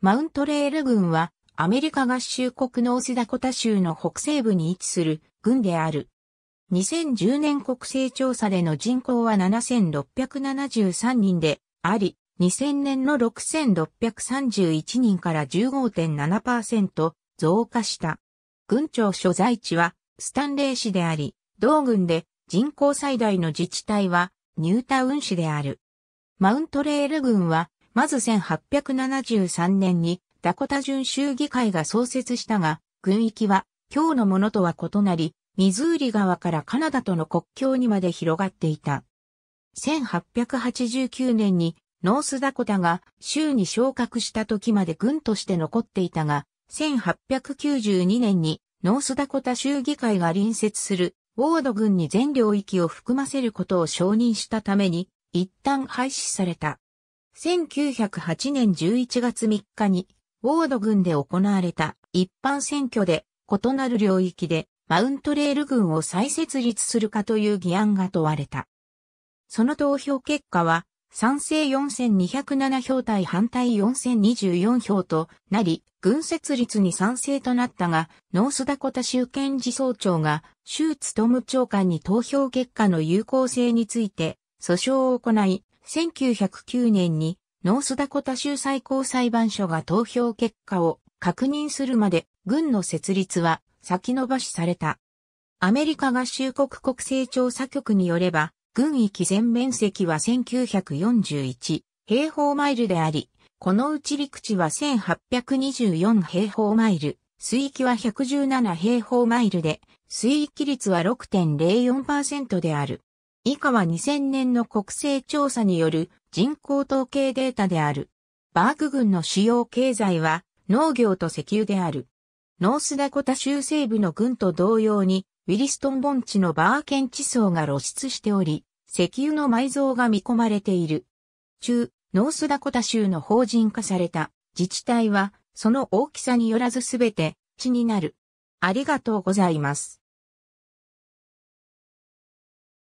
マウントレール軍はアメリカ合衆国のオスダコタ州の北西部に位置する軍である。2010年国勢調査での人口は7673人であり、2000年の6631人から15.7%増加した。軍庁所在地はスタンレー市であり、同軍で人口最大の自治体はニュータウン市である。マウントレール軍はまず1873年にダコタ準州議会が創設したが、軍域は今日のものとは異なり、ミズーリ川からカナダとの国境にまで広がっていた。1889年にノースダコタが州に昇格した時まで軍として残っていたが、1892年にノースダコタ州議会が隣接するウォード軍に全領域を含ませることを承認したために、一旦廃止された。1908年11月3日に、ウォード軍で行われた一般選挙で、異なる領域でマウントレール軍を再設立するかという議案が問われた。その投票結果は、賛成4207票対反対4024票となり、軍設立に賛成となったが、ノースダコタ州検事総長が、州務長官に投票結果の有効性について訴訟を行い、1909年にノースダコタ州最高裁判所が投票結果を確認するまで軍の設立は先延ばしされた。アメリカ合衆国国勢調査局によれば、軍域全面積は1941平方マイルであり、このうち陸地は1824平方マイル、水域は117平方マイルで、水域率は6.04%である。以下は2000年の国勢調査による人口統計データである。バーク郡の主要経済は農業と石油である。ノースダコタ州西部の郡と同様に、ウィリストン盆地のバーケン地層が露出しており、石油の埋蔵が見込まれている。中、ノースダコタ州の法人化された自治体は、その大きさによらずすべて地になる。ありがとうございます。